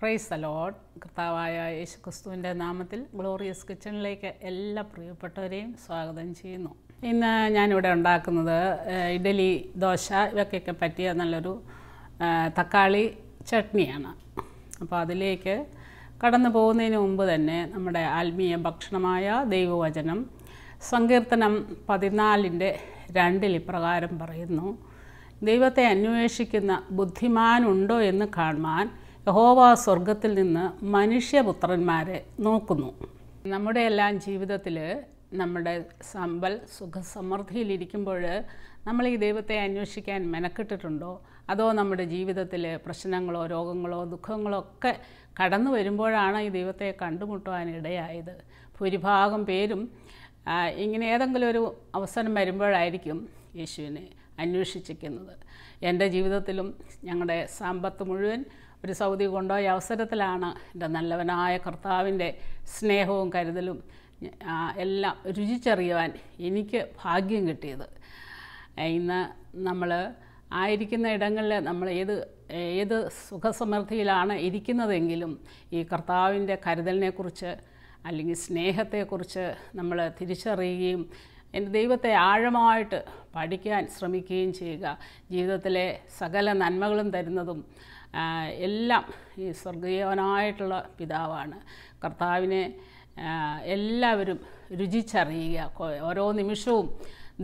price allowed കർത്താവായ യേശു ക്രിസ്തുവിൻ്റെ നാമത്തിൽ ഗ്ലോറിയസ് കിച്ചണിലേക്ക് എല്ലാ പ്രിയപ്പെട്ടവരെയും സ്വാഗതം ചെയ്യുന്നു ഇന്ന് ഞാനിവിടെ ഉണ്ടാക്കുന്നത് ഇഡലി ദോശ ഇവയ്ക്കൊക്കെ പറ്റിയ നല്ലൊരു തക്കാളി ചട്നിയാണ് അപ്പോൾ അതിലേക്ക് കടന്നു പോകുന്നതിന് മുമ്പ് തന്നെ നമ്മുടെ ആത്മീയ ഭക്ഷണമായ ദൈവവചനം സങ്കീർത്തനം പതിനാലിൻ്റെ രണ്ടിൽ ഇപ്രകാരം പറയുന്നു ദൈവത്തെ അന്വേഷിക്കുന്ന ബുദ്ധിമാനുണ്ടോ എന്ന് കാണുവാൻ യഹോവ സ്വർഗത്തിൽ നിന്ന് മനുഷ്യപുത്രന്മാരെ നോക്കുന്നു നമ്മുടെ എല്ലാം ജീവിതത്തിൽ നമ്മുടെ സമ്പൽ സുഖസമൃദ്ധിയിലിരിക്കുമ്പോൾ നമ്മൾ ഈ ദൈവത്തെ അന്വേഷിക്കാൻ മെനക്കെട്ടിട്ടുണ്ടോ അതോ നമ്മുടെ ജീവിതത്തിൽ പ്രശ്നങ്ങളോ രോഗങ്ങളോ ദുഃഖങ്ങളോ ഒക്കെ കടന്നു വരുമ്പോഴാണ് ഈ ദൈവത്തെ കണ്ടുമുട്ടുവാൻ ഇടയായത് ഭൂരിഭാഗം പേരും ഇങ്ങനെ ഏതെങ്കിലും ഒരു അവസരം വരുമ്പോഴായിരിക്കും യേശുവിനെ അന്വേഷിച്ചിരിക്കുന്നത് എൻ്റെ ജീവിതത്തിലും ഞങ്ങളുടെ സമ്പത്ത് മുഴുവൻ ഒരു സൗദി കൊണ്ടുപോയ അവസരത്തിലാണ് എൻ്റെ നല്ലവനായ കർത്താവിൻ്റെ സ്നേഹവും കരുതലും എല്ലാം രുചിച്ചറിയുവാൻ എനിക്ക് ഭാഗ്യം കിട്ടിയത് ഇന്ന് നമ്മൾ ആയിരിക്കുന്ന ഇടങ്ങളിൽ നമ്മൾ ഏത് ഏത് സുഖസമൃദ്ധിയിലാണ് ഇരിക്കുന്നതെങ്കിലും ഈ കർത്താവിൻ്റെ കരുതലിനെക്കുറിച്ച് അല്ലെങ്കിൽ സ്നേഹത്തെക്കുറിച്ച് നമ്മൾ തിരിച്ചറിയുകയും എൻ്റെ ദൈവത്തെ ആഴമായിട്ട് പഠിക്കാൻ ശ്രമിക്കുകയും ചെയ്യുക ജീവിതത്തിലെ സകല നന്മകളും തരുന്നതും എല്ലാം ഈ സ്വർഗീയവനായിട്ടുള്ള പിതാവാണ് കർത്താവിനെ എല്ലാവരും രുചിച്ചറിയുക ഓരോ നിമിഷവും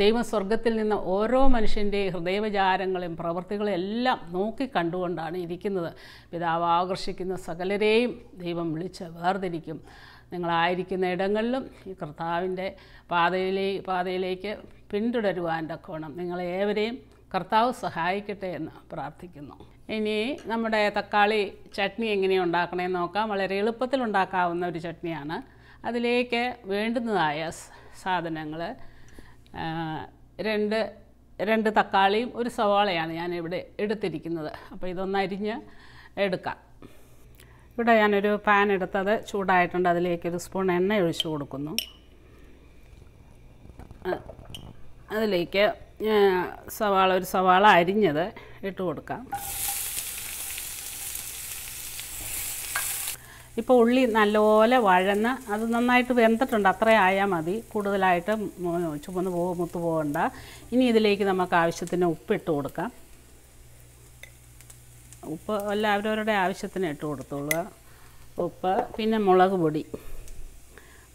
ദൈവസ്വർഗത്തിൽ നിന്ന് ഓരോ മനുഷ്യൻ്റെയും ഹൃദയവിചാരങ്ങളെയും പ്രവൃത്തികളും എല്ലാം നോക്കിക്കണ്ടുകൊണ്ടാണ് ഇരിക്കുന്നത് പിതാവ് ആകർഷിക്കുന്ന സകലരെയും ദൈവം വിളിച്ച് വേർതിരിക്കും നിങ്ങളായിരിക്കുന്ന ഇടങ്ങളിലും ഈ കർത്താവിൻ്റെ പാതയിലേ പാതയിലേക്ക് പിന്തുടരുവാൻ തക്കോണം നിങ്ങളേവരെയും കർത്താവ് സഹായിക്കട്ടെ എന്ന് പ്രാർത്ഥിക്കുന്നു ഇനി നമ്മുടെ തക്കാളി ചട്നി എങ്ങനെ ഉണ്ടാക്കണമെന്ന് നോക്കാം വളരെ എളുപ്പത്തിൽ ഉണ്ടാക്കാവുന്ന ഒരു ചട്നിയാണ് അതിലേക്ക് വേണ്ടുന്നതായ സാധനങ്ങൾ രണ്ട് രണ്ട് തക്കാളിയും ഒരു സവാളയാണ് ഞാനിവിടെ എടുത്തിരിക്കുന്നത് അപ്പോൾ ഇതൊന്നരിഞ്ഞ് എടുക്കാം ഇവിടെ ഞാനൊരു പാൻ എടുത്തത് ചൂടായിട്ടുണ്ട് അതിലേക്ക് ഒരു സ്പൂൺ എണ്ണ ഒഴിച്ചു കൊടുക്കുന്നു അതിലേക്ക് സവാള ഒരു സവാള അരിഞ്ഞത് ഇട്ട് കൊടുക്കാം ഇപ്പോൾ ഉള്ളി നല്ലപോലെ വഴന്ന് അത് നന്നായിട്ട് വെന്തിട്ടുണ്ട് അത്രയും ആയാൽ മതി കൂടുതലായിട്ട് ചുമന്ന് പോകും മുത്ത് പോകണ്ട ഇനി ഇതിലേക്ക് നമുക്ക് ആവശ്യത്തിന് ഉപ്പിട്ട് കൊടുക്കാം ഉപ്പ് എല്ലാവരവരുടെ ആവശ്യത്തിന് ഇട്ട് കൊടുത്തോളുക ഉപ്പ് പിന്നെ മുളക് പൊടി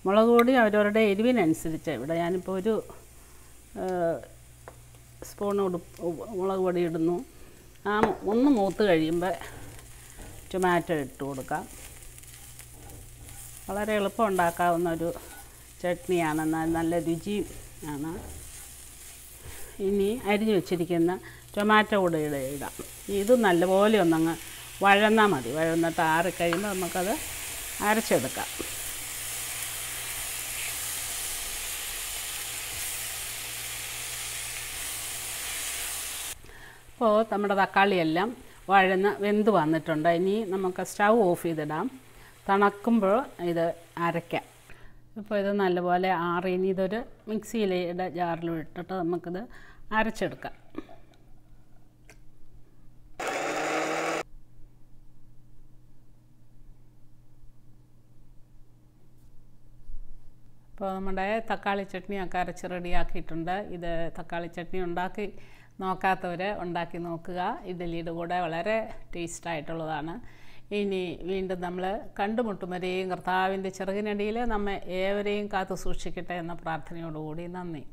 മുളക് പൊടി അവരവരുടെ എരിവിനനുസരിച്ച് ഇവിടെ ഞാനിപ്പോൾ ഒരു സ്പൂണോട് മുളക് പൊടി ഇടുന്നു ആ ഒന്ന് മൂത്ത് കഴിയുമ്പോൾ ടൊമാറ്റോ ഇട്ട് കൊടുക്കാം വളരെ എളുപ്പം ഉണ്ടാക്കാവുന്ന ഒരു ചട്നിയാണ് നല്ല രുചി ആണ് ഇനി അരിഞ്ഞു വെച്ചിരിക്കുന്ന ടൊമാറ്റോ കൂടെ ഇടാം ഇത് നല്ലപോലെ ഒന്നങ്ങ് വഴന്നാൽ മതി വഴന്നിട്ട് ആറിക്കഴിയുമ്പോൾ നമുക്കത് അരച്ചെടുക്കാം ഇപ്പോൾ നമ്മുടെ തക്കാളിയെല്ലാം വഴന്ന് വെന്ത് വന്നിട്ടുണ്ട് ഇനി നമുക്ക് സ്റ്റൗ ഓഫ് ചെയ്തിടാം തണക്കുമ്പോൾ ഇത് അരയ്ക്കാം ഇപ്പോൾ ഇത് നല്ലപോലെ ആറി ഇനി ഇതൊരു മിക്സിയിലയുടെ ജാറിലും ഇട്ടിട്ട് നമുക്കിത് അരച്ചെടുക്കാം ഇപ്പോൾ നമ്മുടെ തക്കാളി ചട്നിയൊക്കെ അരച്ച് റെഡിയാക്കിയിട്ടുണ്ട് ഇത് തക്കാളി ചട്നി ഉണ്ടാക്കി നോക്കാത്തവർ ഉണ്ടാക്കി നോക്കുക ഇഡ്ഡലിയുടെ കൂടെ വളരെ ടേസ്റ്റായിട്ടുള്ളതാണ് ഇനി വീണ്ടും നമ്മൾ കണ്ടുമുട്ടുമരെയും കർത്താവിൻ്റെ ചെറുകിനടിയിൽ നമ്മെ ഏവരെയും കാത്തു സൂക്ഷിക്കട്ടെ എന്ന പ്രാർത്ഥനയോടുകൂടി നന്ദി